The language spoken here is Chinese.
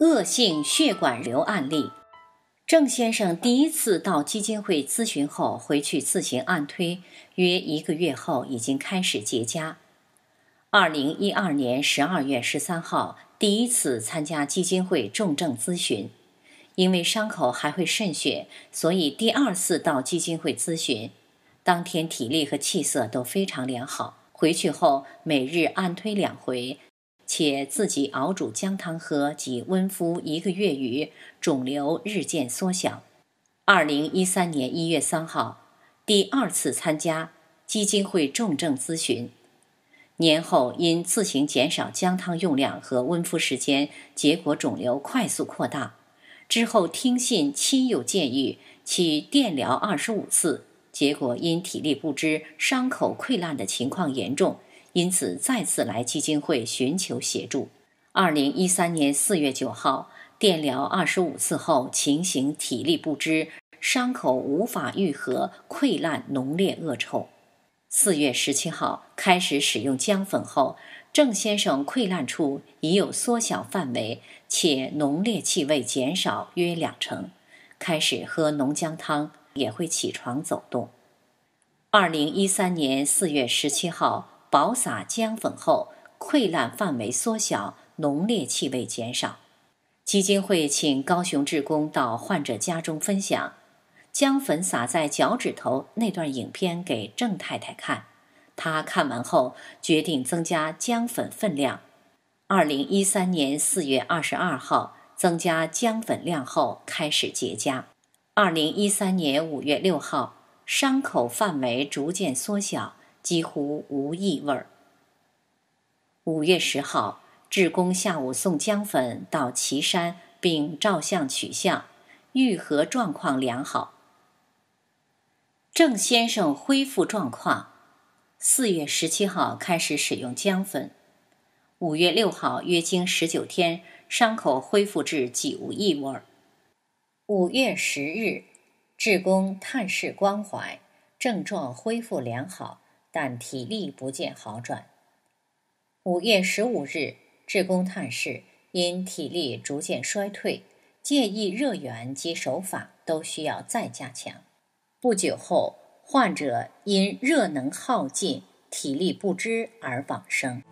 恶性血管瘤案例，郑先生第一次到基金会咨询后回去自行按推，约一个月后已经开始结痂。二零一二年十二月十三号第一次参加基金会重症咨询，因为伤口还会渗血，所以第二次到基金会咨询，当天体力和气色都非常良好。回去后每日按推两回。且自己熬煮姜汤喝及温敷一个月余，肿瘤日渐缩小。二零一三年一月三号，第二次参加基金会重症咨询。年后因自行减少姜汤用量和温敷时间，结果肿瘤快速扩大。之后听信亲友建议，去电疗二十五次，结果因体力不支，伤口溃烂的情况严重。因此，再次来基金会寻求协助。二零一三年四月九号，电疗二十五次后，情形体力不支，伤口无法愈合，溃烂浓烈恶臭。四月十七号开始使用姜粉后，郑先生溃烂处已有缩小范围，且浓烈气味减少约两成。开始喝浓姜汤，也会起床走动。二零一三年四月十七号。薄撒姜粉后，溃烂范围缩小，浓烈气味减少。基金会请高雄志工到患者家中分享姜粉撒在脚趾头那段影片给郑太太看，她看完后决定增加姜粉分量。二零一三年四月二十二号增加姜粉量后开始结痂。二零一三年五月六号，伤口范围逐渐缩小。几乎无异味。五月十号，志工下午送姜粉到岐山，并照相取相，愈合状况良好。郑先生恢复状况，四月十七号开始使用姜粉，五月六号月经十九天，伤口恢复至几无异味。五月十日，志工探视关怀，症状恢复良好。但体力不见好转。五月十五日，至公探视，因体力逐渐衰退，建议热源及手法都需要再加强。不久后，患者因热能耗尽，体力不支而往生。